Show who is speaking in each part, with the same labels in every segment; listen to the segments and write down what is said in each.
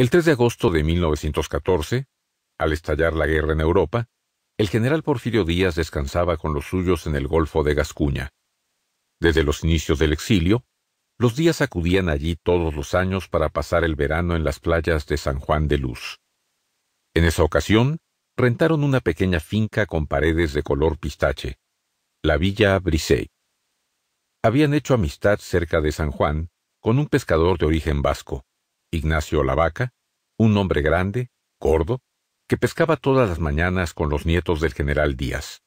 Speaker 1: El 3 de agosto de 1914, al estallar la guerra en Europa, el general Porfirio Díaz descansaba con los suyos en el Golfo de Gascuña. Desde los inicios del exilio, los días acudían allí todos los años para pasar el verano en las playas de San Juan de Luz. En esa ocasión, rentaron una pequeña finca con paredes de color pistache, la Villa Brisey. Habían hecho amistad cerca de San Juan con un pescador de origen vasco, Ignacio Lavaca, un hombre grande, gordo, que pescaba todas las mañanas con los nietos del general Díaz.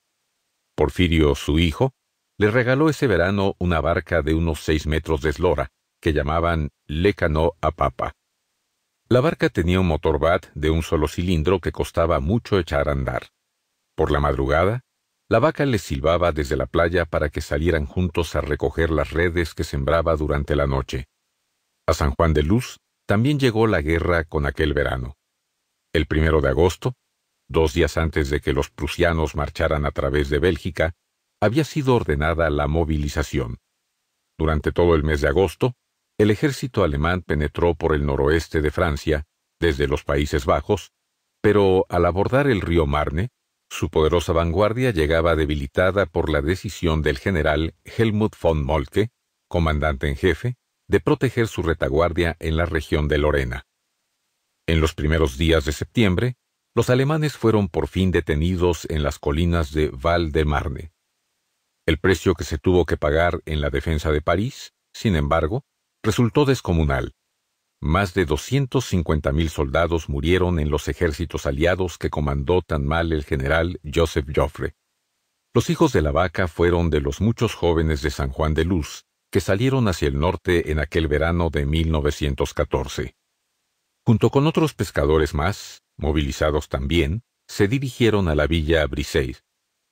Speaker 1: Porfirio, su hijo, le regaló ese verano una barca de unos seis metros de eslora, que llamaban lecano a Papa. La barca tenía un motorbat de un solo cilindro que costaba mucho echar a andar. Por la madrugada, la vaca les silbaba desde la playa para que salieran juntos a recoger las redes que sembraba durante la noche. A San Juan de Luz también llegó la guerra con aquel verano. El primero de agosto, dos días antes de que los prusianos marcharan a través de Bélgica, había sido ordenada la movilización. Durante todo el mes de agosto, el ejército alemán penetró por el noroeste de Francia, desde los Países Bajos, pero al abordar el río Marne, su poderosa vanguardia llegaba debilitada por la decisión del general Helmut von Molke, comandante en jefe, de proteger su retaguardia en la región de Lorena. En los primeros días de septiembre, los alemanes fueron por fin detenidos en las colinas de Val de Marne. El precio que se tuvo que pagar en la defensa de París, sin embargo, resultó descomunal. Más de 250.000 soldados murieron en los ejércitos aliados que comandó tan mal el general Joseph Joffre. Los hijos de la vaca fueron de los muchos jóvenes de San Juan de Luz, que salieron hacia el norte en aquel verano de 1914. Junto con otros pescadores más, movilizados también, se dirigieron a la villa Briseis,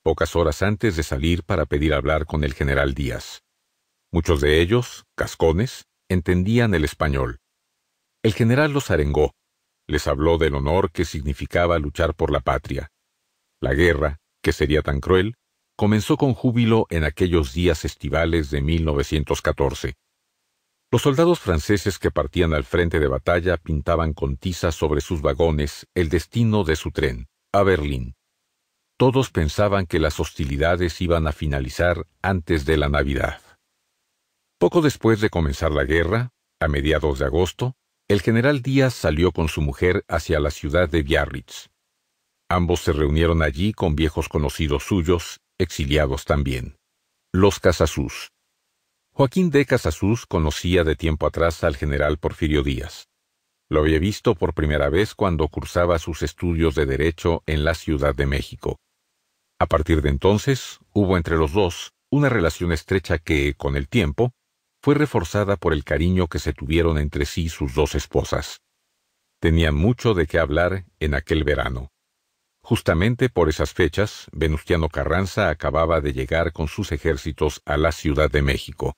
Speaker 1: pocas horas antes de salir para pedir hablar con el general Díaz. Muchos de ellos, cascones, entendían el español. El general los arengó, les habló del honor que significaba luchar por la patria. La guerra, que sería tan cruel, comenzó con júbilo en aquellos días estivales de 1914. Los soldados franceses que partían al frente de batalla pintaban con tiza sobre sus vagones el destino de su tren, a Berlín. Todos pensaban que las hostilidades iban a finalizar antes de la Navidad. Poco después de comenzar la guerra, a mediados de agosto, el general Díaz salió con su mujer hacia la ciudad de Biarritz. Ambos se reunieron allí con viejos conocidos suyos exiliados también. Los Casasús. Joaquín de Casasús conocía de tiempo atrás al general Porfirio Díaz. Lo había visto por primera vez cuando cursaba sus estudios de Derecho en la Ciudad de México. A partir de entonces, hubo entre los dos una relación estrecha que, con el tiempo, fue reforzada por el cariño que se tuvieron entre sí sus dos esposas. Tenían mucho de qué hablar en aquel verano. Justamente por esas fechas, Venustiano Carranza acababa de llegar con sus ejércitos a la Ciudad de México.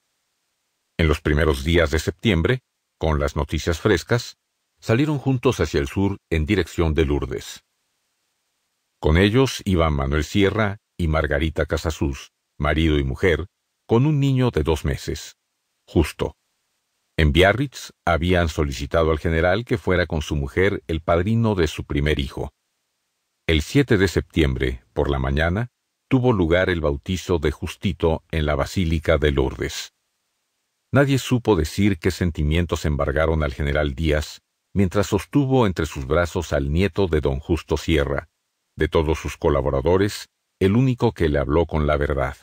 Speaker 1: En los primeros días de septiembre, con las noticias frescas, salieron juntos hacia el sur en dirección de Lourdes. Con ellos iban Manuel Sierra y Margarita Casasús, marido y mujer, con un niño de dos meses. Justo. En Biarritz habían solicitado al general que fuera con su mujer el padrino de su primer hijo. El 7 de septiembre, por la mañana, tuvo lugar el bautizo de Justito en la Basílica de Lourdes. Nadie supo decir qué sentimientos embargaron al general Díaz mientras sostuvo entre sus brazos al nieto de don Justo Sierra, de todos sus colaboradores, el único que le habló con la verdad.